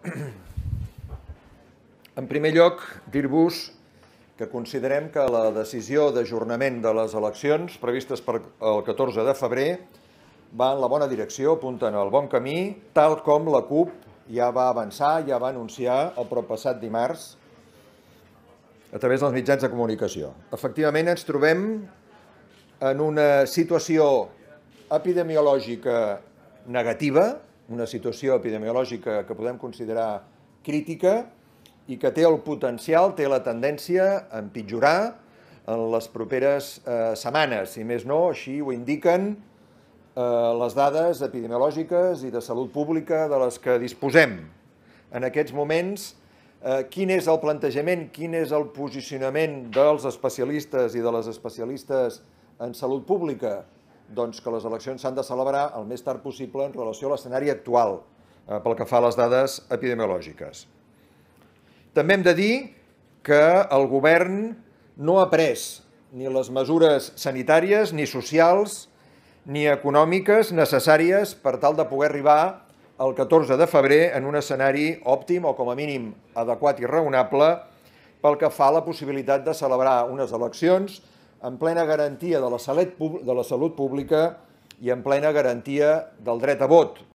En primer lloc, dir-vos que considerem que la decisió d'ajornament de les eleccions previstes per el 14 de febrer va en la bona direcció, apunten al bon camí, tal com la CUP ja va avançar, ja va anunciar el propassat dimarts a través dels mitjans de comunicació. Efectivament, ens trobem en una situació epidemiològica negativa, una situació epidemiològica que podem considerar crítica i que té el potencial, té la tendència a empitjorar en les properes eh, setmanes. Si més no, així ho indiquen eh, les dades epidemiològiques i de salut pública de les que disposem. En aquests moments, eh, quin és el plantejament, quin és el posicionament dels especialistes i de les especialistes en salut pública? doncs, que les eleccions s'han de celebrar el més tard possible en relació a l'escenari actual eh, pel que fa a les dades epidemiològiques. També hem de dir que el govern no ha pres ni les mesures sanitàries, ni socials, ni econòmiques necessàries per tal de poder arribar el 14 de febrer en un escenari òptim o com a mínim adequat i raonable pel que fa a la possibilitat de celebrar unes eleccions en plena garantia de la, salut, de la salut pública i en plena garantia del dret a vot,